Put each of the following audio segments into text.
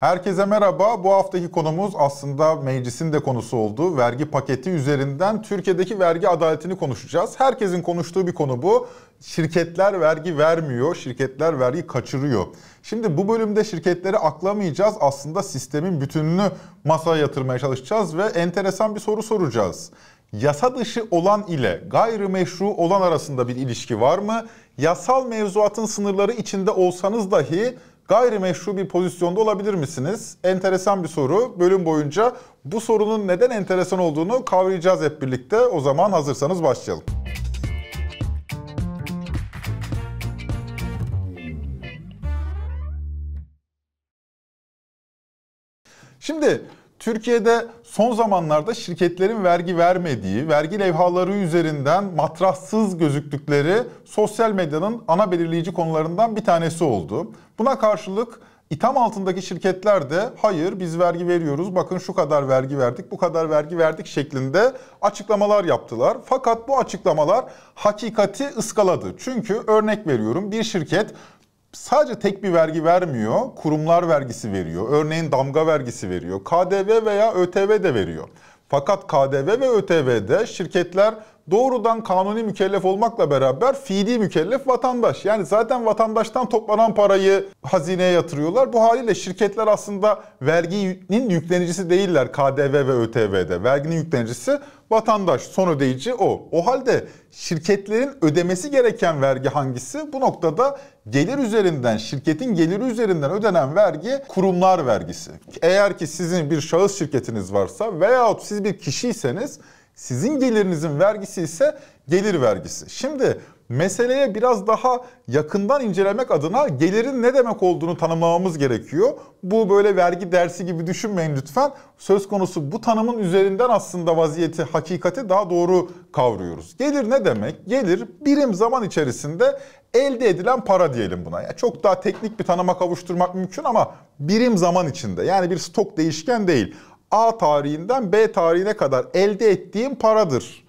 Herkese merhaba. Bu haftaki konumuz aslında meclisin de konusu olduğu vergi paketi üzerinden Türkiye'deki vergi adaletini konuşacağız. Herkesin konuştuğu bir konu bu. Şirketler vergi vermiyor, şirketler vergi kaçırıyor. Şimdi bu bölümde şirketleri aklamayacağız. Aslında sistemin bütününü masaya yatırmaya çalışacağız ve enteresan bir soru soracağız. Yasa dışı olan ile gayrimeşru olan arasında bir ilişki var mı? Yasal mevzuatın sınırları içinde olsanız dahi gayrimeşru bir pozisyonda olabilir misiniz? Enteresan bir soru. Bölüm boyunca bu sorunun neden enteresan olduğunu kavrayacağız hep birlikte. O zaman hazırsanız başlayalım. Şimdi Türkiye'de son zamanlarda şirketlerin vergi vermediği, vergi levhaları üzerinden matrassız gözüktükleri sosyal medyanın ana belirleyici konularından bir tanesi oldu. Buna karşılık İtham altındaki şirketler de hayır biz vergi veriyoruz bakın şu kadar vergi verdik bu kadar vergi verdik şeklinde açıklamalar yaptılar. Fakat bu açıklamalar hakikati ıskaladı. Çünkü örnek veriyorum bir şirket sadece tek bir vergi vermiyor. Kurumlar vergisi veriyor. Örneğin damga vergisi veriyor. KDV veya ÖTV de veriyor. Fakat KDV ve ÖTV'de şirketler doğrudan kanuni mükellef olmakla beraber fiili mükellef vatandaş. Yani zaten vatandaştan toplanan parayı hazineye yatırıyorlar. Bu haliyle şirketler aslında verginin yüklenicisi değiller KDV ve ÖTV'de. Verginin yüklenicisi vatandaş, son ödeyici o. O halde şirketlerin ödemesi gereken vergi hangisi? Bu noktada gelir üzerinden, şirketin geliri üzerinden ödenen vergi kurumlar vergisi. Eğer ki sizin bir şahıs şirketiniz varsa veyahut siz bir kişiyseniz sizin gelirinizin vergisi ise gelir vergisi. Şimdi meseleye biraz daha yakından incelemek adına gelirin ne demek olduğunu tanımlamamız gerekiyor. Bu böyle vergi dersi gibi düşünmeyin lütfen. Söz konusu bu tanımın üzerinden aslında vaziyeti, hakikati daha doğru kavruyoruz. Gelir ne demek? Gelir birim zaman içerisinde elde edilen para diyelim buna. Yani çok daha teknik bir tanıma kavuşturmak mümkün ama birim zaman içinde. Yani bir stok değişken değil. A tarihinden B tarihine kadar elde ettiğim paradır.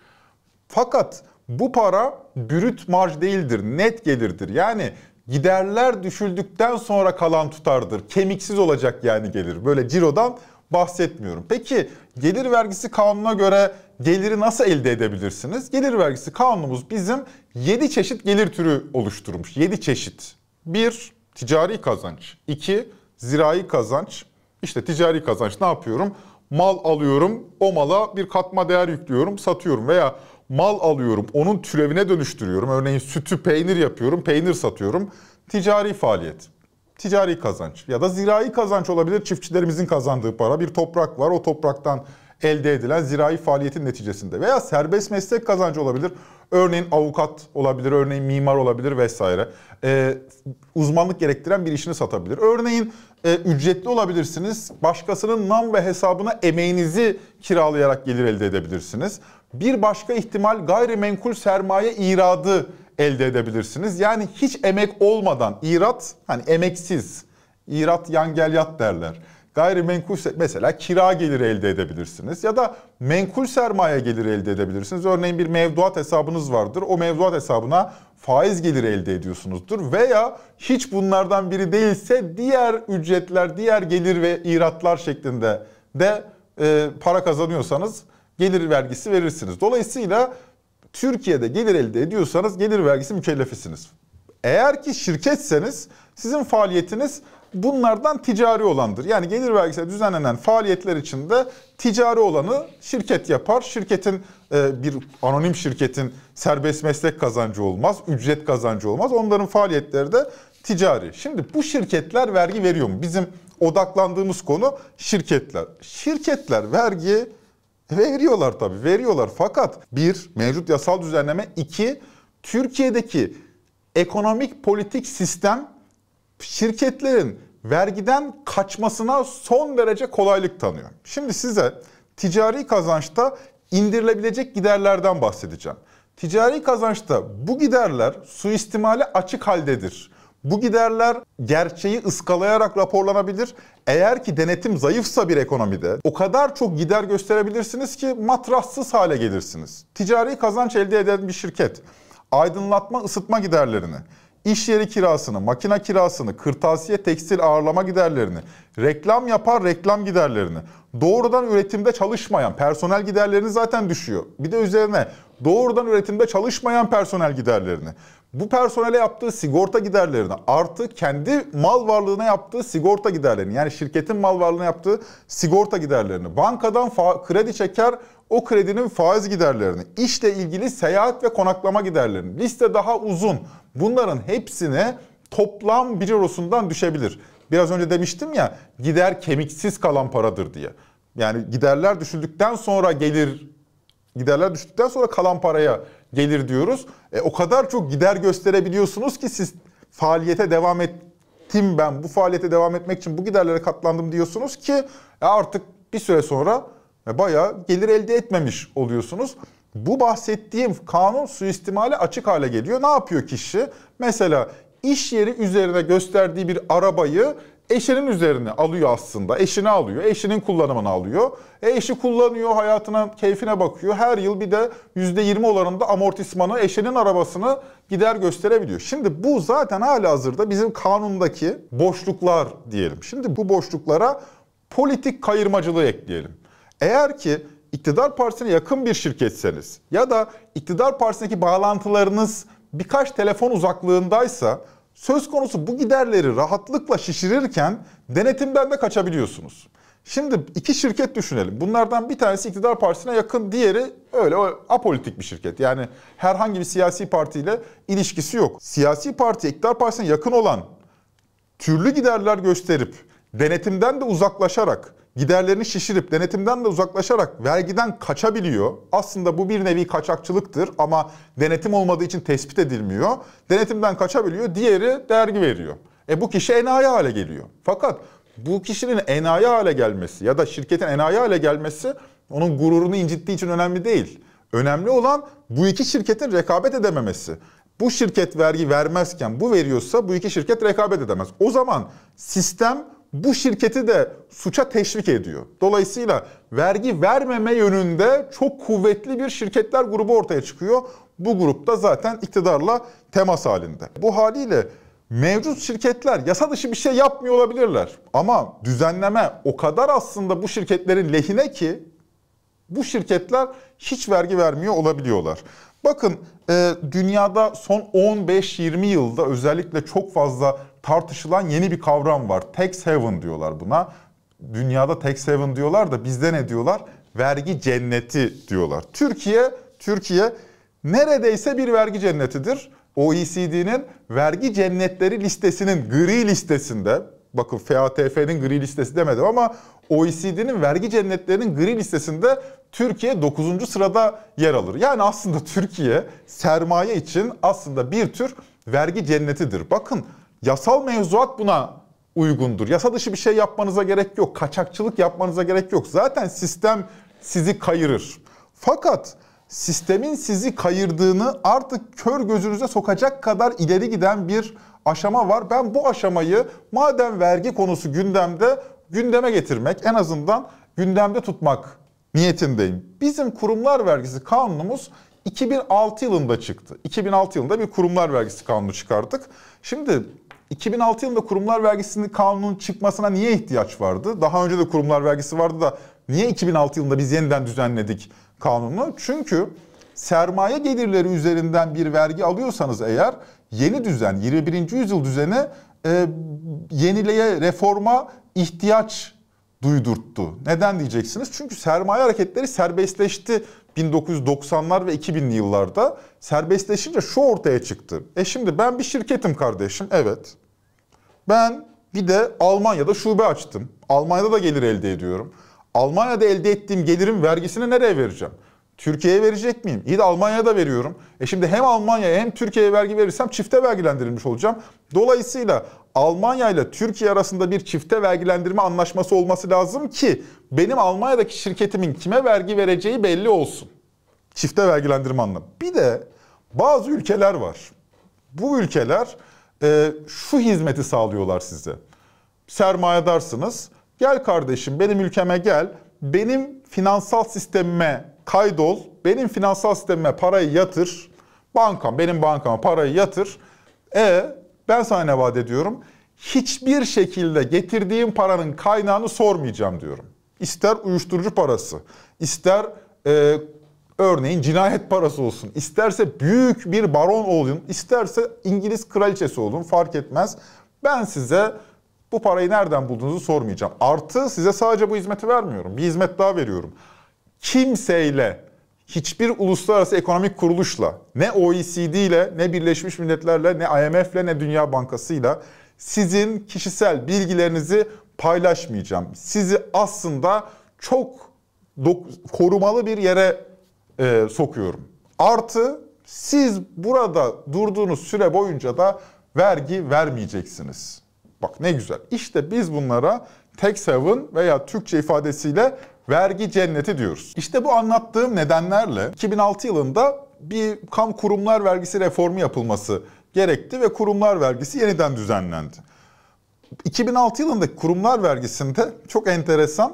Fakat bu para brüt marj değildir, net gelirdir. Yani giderler düşüldükten sonra kalan tutardır. Kemiksiz olacak yani gelir. Böyle cirodan bahsetmiyorum. Peki gelir vergisi kanununa göre geliri nasıl elde edebilirsiniz? Gelir vergisi kanunumuz bizim 7 çeşit gelir türü oluşturmuş. 7 çeşit. 1. Ticari kazanç. 2. Zirai kazanç. İşte ticari kazanç ne yapıyorum? mal alıyorum, o mala bir katma değer yüklüyorum, satıyorum veya mal alıyorum, onun türevine dönüştürüyorum. Örneğin sütü peynir yapıyorum, peynir satıyorum. Ticari faaliyet, ticari kazanç ya da zirai kazanç olabilir. Çiftçilerimizin kazandığı para, bir toprak var, o topraktan elde edilen zirai faaliyetin neticesinde veya serbest meslek kazancı olabilir. Örneğin avukat olabilir, örneğin mimar olabilir vesaire. Ee, uzmanlık gerektiren bir işini satabilir. Örneğin e, ücretli olabilirsiniz. Başkasının nam ve hesabına emeğinizi kiralayarak gelir elde edebilirsiniz. Bir başka ihtimal gayrimenkul sermaye iradı elde edebilirsiniz. Yani hiç emek olmadan irat hani emeksiz irat yan gel yat derler. Gayrimenkul mesela kira geliri elde edebilirsiniz ya da menkul sermaye geliri elde edebilirsiniz. Örneğin bir mevduat hesabınız vardır. O mevduat hesabına faiz geliri elde ediyorsunuzdur veya hiç bunlardan biri değilse diğer ücretler, diğer gelir ve iratlar şeklinde de e, para kazanıyorsanız gelir vergisi verirsiniz. Dolayısıyla Türkiye'de gelir elde ediyorsanız gelir vergisi mükellefisiniz. Eğer ki şirketseniz sizin faaliyetiniz bunlardan ticari olandır. Yani gelir vergisi düzenlenen faaliyetler içinde ticari olanı şirket yapar. Şirketin e, bir anonim şirketin serbest meslek kazancı olmaz, ücret kazancı olmaz. Onların faaliyetleri de ticari. Şimdi bu şirketler vergi veriyor mu? Bizim odaklandığımız konu şirketler. Şirketler vergi veriyorlar tabii, veriyorlar. Fakat bir, mevcut yasal düzenleme. iki Türkiye'deki ekonomik politik sistem şirketlerin vergiden kaçmasına son derece kolaylık tanıyor. Şimdi size ticari kazançta indirilebilecek giderlerden bahsedeceğim. Ticari kazançta bu giderler suistimali açık haldedir. Bu giderler gerçeği ıskalayarak raporlanabilir. Eğer ki denetim zayıfsa bir ekonomide o kadar çok gider gösterebilirsiniz ki matrassız hale gelirsiniz. Ticari kazanç elde eden bir şirket aydınlatma ısıtma giderlerini iş yeri kirasını, makina kirasını, kırtasiye, tekstil, ağırlama giderlerini, reklam yapar reklam giderlerini, doğrudan üretimde çalışmayan personel giderlerini zaten düşüyor. Bir de üzerine doğrudan üretimde çalışmayan personel giderlerini, bu personele yaptığı sigorta giderlerini artı kendi mal varlığına yaptığı sigorta giderlerini yani şirketin mal varlığına yaptığı sigorta giderlerini, bankadan kredi çeker o kredinin faiz giderlerini, işle ilgili seyahat ve konaklama giderlerini, liste daha uzun. Bunların hepsine toplam bir eurosundan düşebilir. Biraz önce demiştim ya gider kemiksiz kalan paradır diye. Yani giderler düşüldükten sonra gelir giderler düştükten sonra kalan paraya gelir diyoruz. E, o kadar çok gider gösterebiliyorsunuz ki siz faaliyete devam ettim ben bu faaliyete devam etmek için bu giderlere katlandım diyorsunuz ki e, artık bir süre sonra e, bayağı gelir elde etmemiş oluyorsunuz bu bahsettiğim kanun suistimali açık hale geliyor. Ne yapıyor kişi? Mesela iş yeri üzerine gösterdiği bir arabayı eşinin üzerine alıyor aslında. Eşini alıyor. Eşinin kullanımını alıyor. E eşi kullanıyor, hayatına, keyfine bakıyor. Her yıl bir de %20 oranında amortismanı eşinin arabasını gider gösterebiliyor. Şimdi bu zaten hali hazırda bizim kanundaki boşluklar diyelim. Şimdi bu boşluklara politik kayırmacılığı ekleyelim. Eğer ki iktidar partisine yakın bir şirketseniz ya da iktidar partisindeki bağlantılarınız birkaç telefon uzaklığındaysa söz konusu bu giderleri rahatlıkla şişirirken denetimden de kaçabiliyorsunuz. Şimdi iki şirket düşünelim. Bunlardan bir tanesi iktidar partisine yakın, diğeri öyle o apolitik bir şirket. Yani herhangi bir siyasi partiyle ilişkisi yok. Siyasi parti iktidar partisine yakın olan türlü giderler gösterip denetimden de uzaklaşarak giderlerini şişirip denetimden de uzaklaşarak vergiden kaçabiliyor. Aslında bu bir nevi kaçakçılıktır ama denetim olmadığı için tespit edilmiyor. Denetimden kaçabiliyor, diğeri dergi veriyor. E bu kişi enayi hale geliyor. Fakat bu kişinin enayi hale gelmesi ya da şirketin enayi hale gelmesi onun gururunu incittiği için önemli değil. Önemli olan bu iki şirketin rekabet edememesi. Bu şirket vergi vermezken bu veriyorsa bu iki şirket rekabet edemez. O zaman sistem bu şirketi de suça teşvik ediyor. Dolayısıyla vergi vermeme yönünde çok kuvvetli bir şirketler grubu ortaya çıkıyor. Bu grupta zaten iktidarla temas halinde. Bu haliyle mevcut şirketler yasa dışı bir şey yapmıyor olabilirler. Ama düzenleme o kadar aslında bu şirketlerin lehine ki bu şirketler hiç vergi vermiyor olabiliyorlar. Bakın e, dünyada son 15-20 yılda özellikle çok fazla tartışılan yeni bir kavram var. Tax haven diyorlar buna. Dünyada tax haven diyorlar da bizde ne diyorlar? Vergi cenneti diyorlar. Türkiye, Türkiye neredeyse bir vergi cennetidir. OECD'nin vergi cennetleri listesinin gri listesinde bakın FATF'nin gri listesi demedim ama OECD'nin vergi cennetlerinin gri listesinde Türkiye 9. sırada yer alır. Yani aslında Türkiye sermaye için aslında bir tür vergi cennetidir. Bakın Yasal mevzuat buna uygundur. Yasa dışı bir şey yapmanıza gerek yok. Kaçakçılık yapmanıza gerek yok. Zaten sistem sizi kayırır. Fakat sistemin sizi kayırdığını artık kör gözünüze sokacak kadar ileri giden bir aşama var. Ben bu aşamayı madem vergi konusu gündemde gündeme getirmek en azından gündemde tutmak niyetindeyim. Bizim kurumlar vergisi kanunumuz 2006 yılında çıktı. 2006 yılında bir kurumlar vergisi kanunu çıkardık. Şimdi 2006 yılında kurumlar vergisinin kanunun çıkmasına niye ihtiyaç vardı? Daha önce de kurumlar vergisi vardı da niye 2006 yılında biz yeniden düzenledik kanunu? Çünkü sermaye gelirleri üzerinden bir vergi alıyorsanız eğer yeni düzen 21. yüzyıl düzeni e, yenileye reforma ihtiyaç duydurttu. Neden diyeceksiniz? Çünkü sermaye hareketleri serbestleşti 1990'lar ve 2000'li yıllarda serbestleşince şu ortaya çıktı. E şimdi ben bir şirketim kardeşim. Evet. Ben bir de Almanya'da şube açtım. Almanya'da da gelir elde ediyorum. Almanya'da elde ettiğim gelirin vergisini nereye vereceğim? Türkiye'ye verecek miyim? İyi de Almanya'da veriyorum. E şimdi hem Almanya'ya hem Türkiye'ye vergi verirsem çifte vergilendirilmiş olacağım. Dolayısıyla Almanya ile Türkiye arasında bir çifte vergilendirme anlaşması olması lazım ki benim Almanya'daki şirketimin kime vergi vereceği belli olsun. Çifte vergilendirme anlamı. Bir de bazı ülkeler var. Bu ülkeler e, şu hizmeti sağlıyorlar size. Sermayedarsınız. Gel kardeşim benim ülkeme gel. Benim finansal sistemime kaydol. Benim finansal sistemime parayı yatır. Bankam benim bankama parayı yatır. E ben sana ne vaat ediyorum? Hiçbir şekilde getirdiğim paranın kaynağını sormayacağım diyorum. İster uyuşturucu parası, ister e, örneğin cinayet parası olsun, isterse büyük bir baron olun, isterse İngiliz kraliçesi olun fark etmez. Ben size bu parayı nereden bulduğunuzu sormayacağım. Artı size sadece bu hizmeti vermiyorum. Bir hizmet daha veriyorum. Kimseyle hiçbir uluslararası ekonomik kuruluşla, ne OECD ile, ne Birleşmiş Milletler'le, ne IMF ile, ne Dünya Bankası ile sizin kişisel bilgilerinizi paylaşmayacağım. Sizi aslında çok korumalı bir yere e, sokuyorum. Artı siz burada durduğunuz süre boyunca da vergi vermeyeceksiniz. Bak ne güzel. İşte biz bunlara tax haven veya Türkçe ifadesiyle vergi cenneti diyoruz. İşte bu anlattığım nedenlerle 2006 yılında bir kam kurumlar vergisi reformu yapılması gerekti ve kurumlar vergisi yeniden düzenlendi. 2006 yılındaki kurumlar vergisinde çok enteresan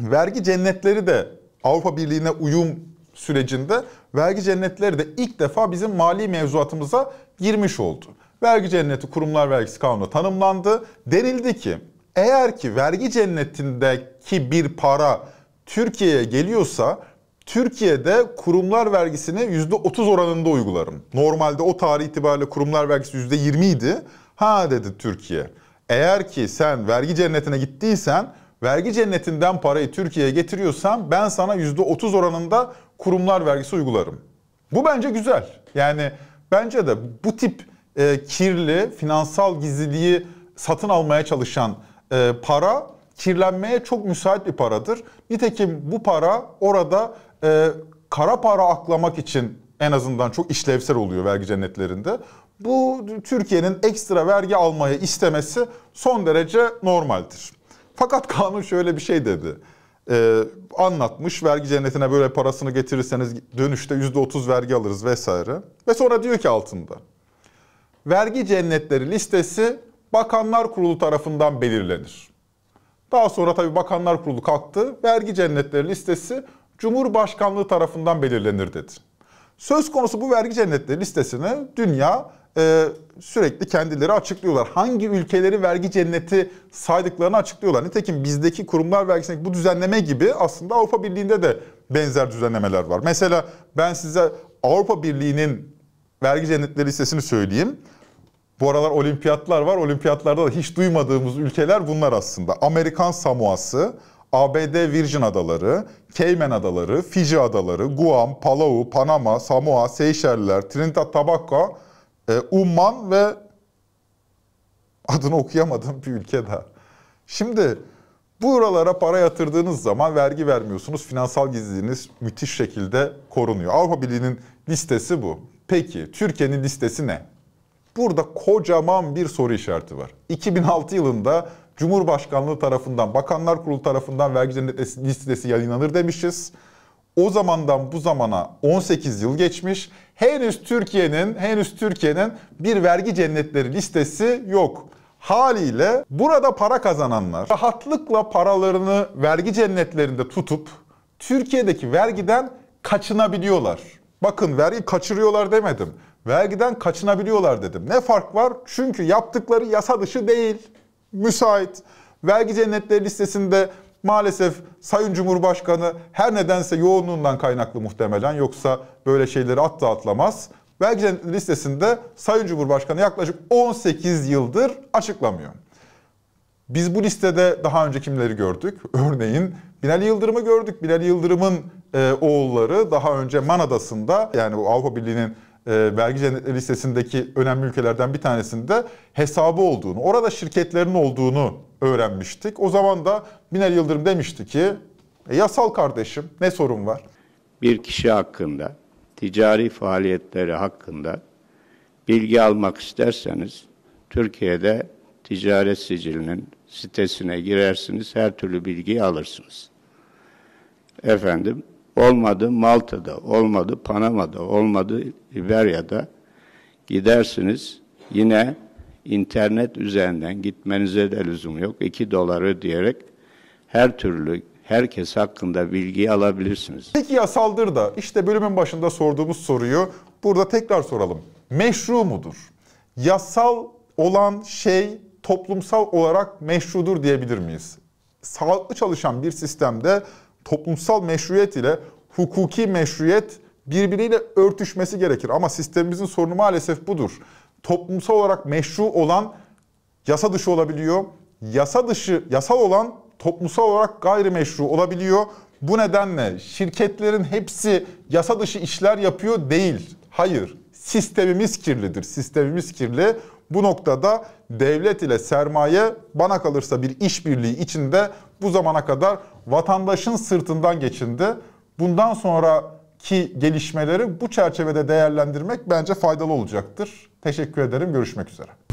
vergi cennetleri de Avrupa Birliği'ne uyum sürecinde vergi cennetleri de ilk defa bizim mali mevzuatımıza girmiş oldu. Vergi cenneti kurumlar vergisi kanunu tanımlandı. Denildi ki eğer ki vergi cennetindeki bir para Türkiye'ye geliyorsa Türkiye'de kurumlar vergisini %30 oranında uygularım. Normalde o tarih itibariyle kurumlar vergisi %20 idi. Ha dedi Türkiye. Eğer ki sen vergi cennetine gittiysen vergi cennetinden parayı Türkiye'ye getiriyorsan ben sana %30 oranında kurumlar vergisi uygularım. Bu bence güzel. Yani bence de bu tip e, kirli, finansal gizliliği satın almaya çalışan e, para kirlenmeye çok müsait bir paradır. Nitekim bu para orada e, kara para aklamak için en azından çok işlevsel oluyor vergi cennetlerinde. Bu Türkiye'nin ekstra vergi almayı istemesi son derece normaldir. Fakat kanun şöyle bir şey dedi. Ee, anlatmış vergi cennetine böyle parasını getirirseniz dönüşte yüzde otuz vergi alırız vesaire. Ve sonra diyor ki altında. Vergi cennetleri listesi Bakanlar Kurulu tarafından belirlenir. Daha sonra tabii Bakanlar Kurulu kalktı. Vergi cennetleri listesi Cumhurbaşkanlığı tarafından belirlenir dedi. Söz konusu bu vergi cennetleri listesini dünya e, sürekli kendileri açıklıyorlar. Hangi ülkeleri vergi cenneti saydıklarını açıklıyorlar. Nitekim bizdeki kurumlar vergisindeki bu düzenleme gibi aslında Avrupa Birliği'nde de benzer düzenlemeler var. Mesela ben size Avrupa Birliği'nin vergi cennetleri listesini söyleyeyim. Bu aralar olimpiyatlar var. Olimpiyatlarda da hiç duymadığımız ülkeler bunlar aslında. Amerikan Samoası, ABD Virgin Adaları, Cayman Adaları, Fiji Adaları, Guam, Palau, Panama, Samoa, Seyşeller, Trinidad Tobago, e, Umman ve adını okuyamadığım bir ülke daha. Şimdi bu buralara para yatırdığınız zaman vergi vermiyorsunuz. Finansal gizliliğiniz müthiş şekilde korunuyor. Avrupa Birliği'nin listesi bu. Peki Türkiye'nin listesi ne? Burada kocaman bir soru işareti var. 2006 yılında Cumhurbaşkanlığı tarafından, Bakanlar Kurulu tarafından vergi cennet listesi yayınlanır demişiz. O zamandan bu zamana 18 yıl geçmiş. Henüz Türkiye'nin henüz Türkiye'nin bir vergi cennetleri listesi yok. Haliyle burada para kazananlar rahatlıkla paralarını vergi cennetlerinde tutup Türkiye'deki vergiden kaçınabiliyorlar. Bakın vergi kaçırıyorlar demedim vergiden kaçınabiliyorlar dedim. Ne fark var? Çünkü yaptıkları yasa dışı değil, müsait. Vergi cennetleri listesinde maalesef Sayın Cumhurbaşkanı her nedense yoğunluğundan kaynaklı muhtemelen yoksa böyle şeyleri atta atlamaz. Vergi cennetleri listesinde Sayın Cumhurbaşkanı yaklaşık 18 yıldır açıklamıyor. Biz bu listede daha önce kimleri gördük? Örneğin Binali Yıldırım'ı gördük. Binali Yıldırım'ın e, oğulları daha önce Man Adası'nda yani Avrupa Birliği'nin e, vergi cennetleri listesindeki önemli ülkelerden bir tanesinde hesabı olduğunu, orada şirketlerin olduğunu öğrenmiştik. O zaman da Binali Yıldırım demişti ki e, yasal kardeşim ne sorun var? Bir kişi hakkında, ticari faaliyetleri hakkında bilgi almak isterseniz Türkiye'de ticaret sicilinin sitesine girersiniz, her türlü bilgiyi alırsınız. Efendim, Olmadı Malta'da, olmadı Panama'da, olmadı İberya'da. Gidersiniz yine internet üzerinden gitmenize de lüzum yok. 2 doları diyerek her türlü herkes hakkında bilgi alabilirsiniz. Peki yasaldır da işte bölümün başında sorduğumuz soruyu burada tekrar soralım. Meşru mudur? Yasal olan şey toplumsal olarak meşrudur diyebilir miyiz? Sağlıklı çalışan bir sistemde toplumsal meşruiyet ile hukuki meşruiyet birbiriyle örtüşmesi gerekir. Ama sistemimizin sorunu maalesef budur. Toplumsal olarak meşru olan yasa dışı olabiliyor. Yasa dışı, yasal olan toplumsal olarak gayrimeşru olabiliyor. Bu nedenle şirketlerin hepsi yasa dışı işler yapıyor değil. Hayır, sistemimiz kirlidir. Sistemimiz kirli. Bu noktada devlet ile sermaye bana kalırsa bir işbirliği içinde bu zamana kadar vatandaşın sırtından geçindi. Bundan sonraki gelişmeleri bu çerçevede değerlendirmek bence faydalı olacaktır. Teşekkür ederim. Görüşmek üzere.